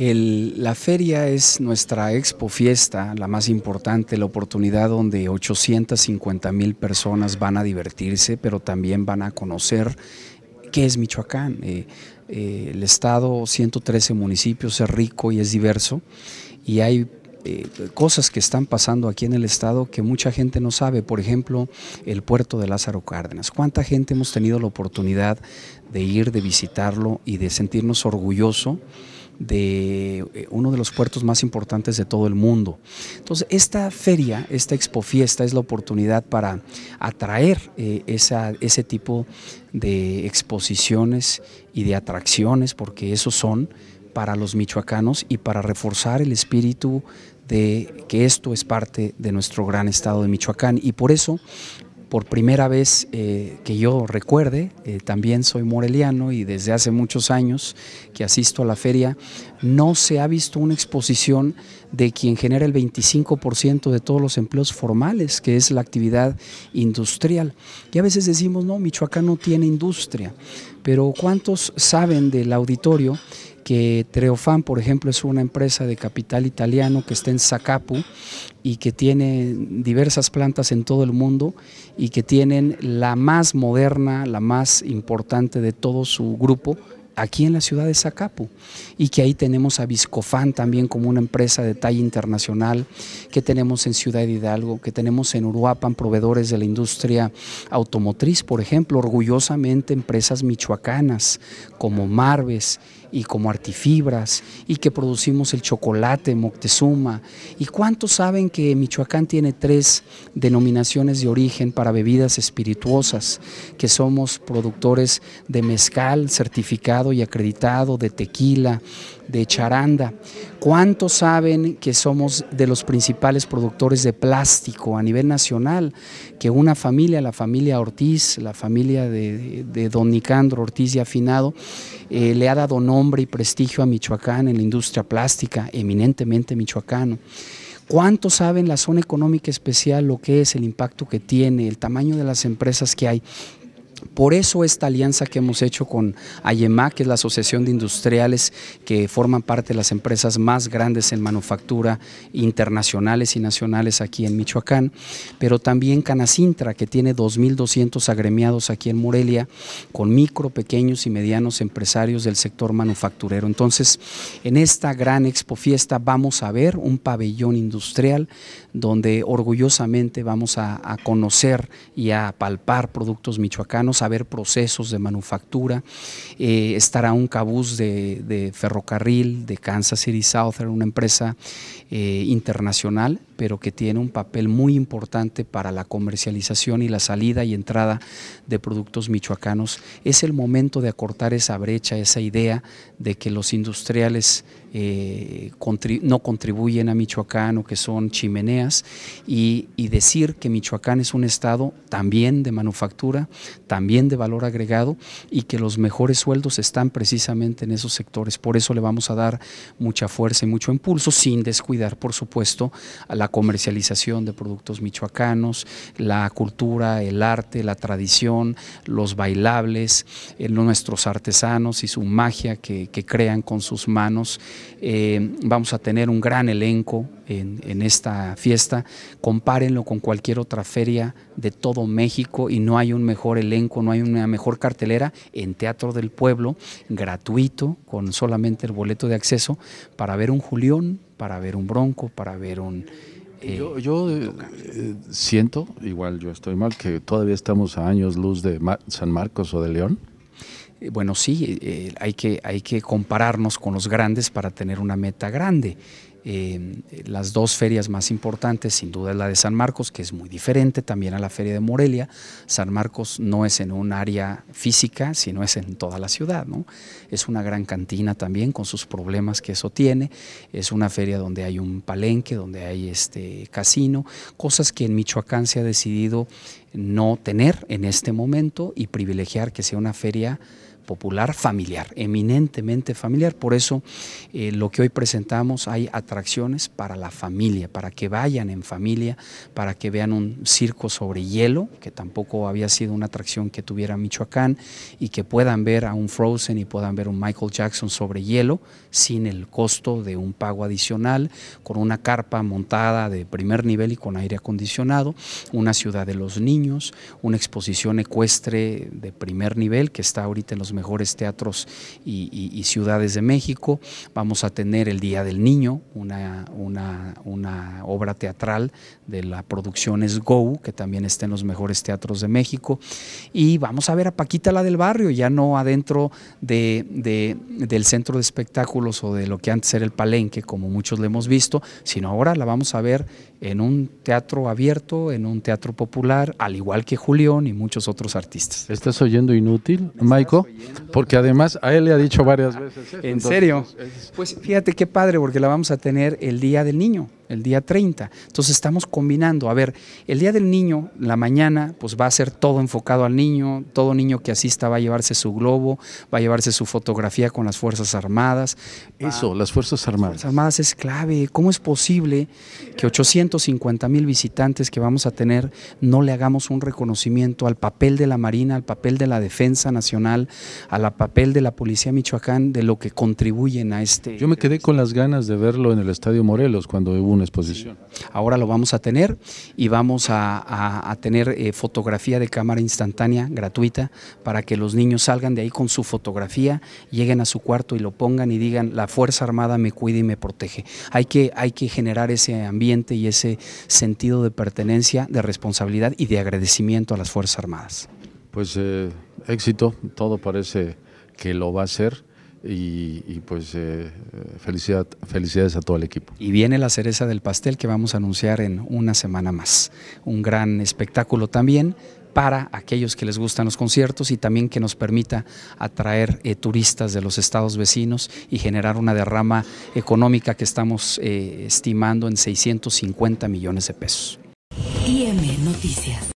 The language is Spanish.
la feria es nuestra expo fiesta, la más importante, la oportunidad donde 850 mil personas van a divertirse, pero también van a conocer qué es Michoacán. Eh, eh, el estado, 113 municipios, es rico y es diverso y hay eh, cosas que están pasando aquí en el estado que mucha gente no sabe. Por ejemplo, el puerto de Lázaro Cárdenas. ¿Cuánta gente hemos tenido la oportunidad de ir, de visitarlo y de sentirnos orgulloso? de eh, uno de los puertos más importantes de todo el mundo. Entonces, esta feria, esta Expo Fiesta es la oportunidad para atraer eh, ese tipo de exposiciones y de atracciones, porque esos son para los michoacanos y para reforzar el espíritu de que esto es parte de nuestro gran estado de Michoacán. Y por eso por primera vez eh, que yo recuerde, eh, también soy moreliano y desde hace muchos años que asisto a la feria, no se ha visto una exposición de quien genera el 25% de todos los empleos formales, que es la actividad industrial. Y a veces decimos, no, Michoacán no tiene industria, pero ¿cuántos saben del auditorio que Treofan, por ejemplo, es una empresa de capital italiano que está en Zacapu y que tiene diversas plantas en todo el mundo y que tienen la más moderna, la más importante de todo su grupo, aquí en la ciudad de Zacapu y que ahí tenemos a Viscofan también como una empresa de talla internacional que tenemos en Ciudad Hidalgo, que tenemos en Uruapan proveedores de la industria automotriz, por ejemplo, orgullosamente empresas michoacanas como Marves y como artifibras y que producimos el chocolate Moctezuma. ¿Y cuántos saben que Michoacán tiene tres denominaciones de origen para bebidas espirituosas? Que somos productores de mezcal certificado y acreditado, de tequila, de Charanda. ¿Cuántos saben que somos de los principales productores de plástico a nivel nacional? Que una familia, la familia Ortiz, la familia de, don Nicandro Ortiz y Afinado, eh, le ha dado nombre y prestigio a Michoacán en la industria plástica, eminentemente michoacano. ¿Cuántos saben la zona económica especial lo que es, el impacto que tiene, el tamaño de las empresas que hay? Por eso esta alianza que hemos hecho con AYEMA, que es la asociación de industriales que forman parte de las empresas más grandes en manufactura internacionales y nacionales aquí en Michoacán, pero también Canacintra, que tiene 2.200 agremiados aquí en Morelia, con micro, pequeños y medianos empresarios del sector manufacturero. Entonces, en esta gran expo fiesta vamos a ver un pabellón industrial donde orgullosamente vamos a conocer y a palpar productos michoacanos saber procesos de manufactura, eh, estará un cabús de, ferrocarril de Kansas City Southern, una empresa eh, internacional pero que tiene un papel muy importante para la comercialización y la salida y entrada de productos michoacanos. Es el momento de acortar esa brecha, esa idea de que los industriales eh, no contribuyen a Michoacán o que son chimeneas y, y decir que Michoacán es un estado también de manufactura, también de valor agregado y que los mejores sueldos están precisamente en esos sectores. Por eso le vamos a dar mucha fuerza y mucho impulso sin descuidar, por supuesto, a la comercialización de productos michoacanos, la cultura, el arte, la tradición, los bailables, eh, nuestros artesanos y su magia que, crean con sus manos. Eh, vamos a tener un gran elenco en, esta fiesta. Compárenlo con cualquier otra feria de todo México y no hay un mejor elenco, no hay una mejor cartelera en Teatro del Pueblo, gratuito, con solamente el boleto de acceso, para ver un Julión, para ver un Bronco, para ver un yo, eh, eh, siento, igual yo estoy mal, que todavía estamos a años luz de San Marcos o de León. Eh, bueno, sí, hay, que, hay que compararnos con los grandes para tener una meta grande. Eh, las dos ferias más importantes, sin duda, es la de San Marcos, que es muy diferente también a la feria de Morelia. San Marcos no es en un área física, sino es en toda la ciudad. ¿no? Es una gran cantina también, con sus problemas que eso tiene. Es una feria donde hay un palenque, donde hay este casino, cosas que en Michoacán se ha decidido no tener en este momento y privilegiar que sea una feria popular familiar, eminentemente familiar. Por eso eh, lo que hoy presentamos hay atracciones para la familia, para que vayan en familia, para que vean un circo sobre hielo, que tampoco había sido una atracción que tuviera Michoacán, y que puedan ver a un Frozen y puedan ver un Michael Jackson sobre hielo sin el costo de un pago adicional, con una carpa montada de primer nivel y con aire acondicionado, una ciudad de los niños, una exposición ecuestre de primer nivel que está ahorita en los mejores teatros y, ciudades de México. Vamos a tener el Día del Niño, una, obra teatral de la producción Es Go, que también está en los mejores teatros de México. Y vamos a ver a Paquita la del barrio, ya no adentro de, del centro de espectáculos o de lo que antes era el palenque, como muchos le hemos visto, sino ahora la vamos a ver en un teatro abierto, en un teatro popular, al igual que Julián y muchos otros artistas. ¿Estás oyendo inútil, Maico? Porque además a él le ha dicho varias veces. ¿En serio? pues fíjate qué padre, porque la vamos a tener el día del niño, el día 30. Entonces estamos combinando. A ver, el día del niño, la mañana, pues va a ser todo enfocado al niño. Todo niño que asista va a llevarse su globo, va a llevarse su fotografía con las Fuerzas Armadas. Eso, las Fuerzas Armadas. Armadas es clave. ¿Cómo es posible que 850 mil visitantes que vamos a tener no le hagamos un reconocimiento al papel de la Marina, al papel de la Defensa Nacional, a la papel de la Policía Michoacán, de lo que contribuyen a este... Yo me quedé con las ganas de verlo en el Estadio Morelos cuando hubo una exposición. Ahora lo vamos a tener y vamos a, tener eh, fotografía de cámara instantánea gratuita para que los niños salgan de ahí con su fotografía, lleguen a su cuarto y lo pongan y digan, la Fuerza Armada me cuida y me protege. Hay que, hay que generar ese ambiente y ese sentido de pertenencia, de responsabilidad y de agradecimiento a las Fuerzas Armadas. Pues eh, éxito, todo parece que lo va a ser Y, pues eh, felicidad, felicidades a todo el equipo. Y viene la cereza del pastel que vamos a anunciar en una semana más. Un gran espectáculo también para aquellos que les gustan los conciertos y también que nos permita atraer eh, turistas de los estados vecinos y generar una derrama económica que estamos eh, estimando en 650 millones de pesos. IM Noticias.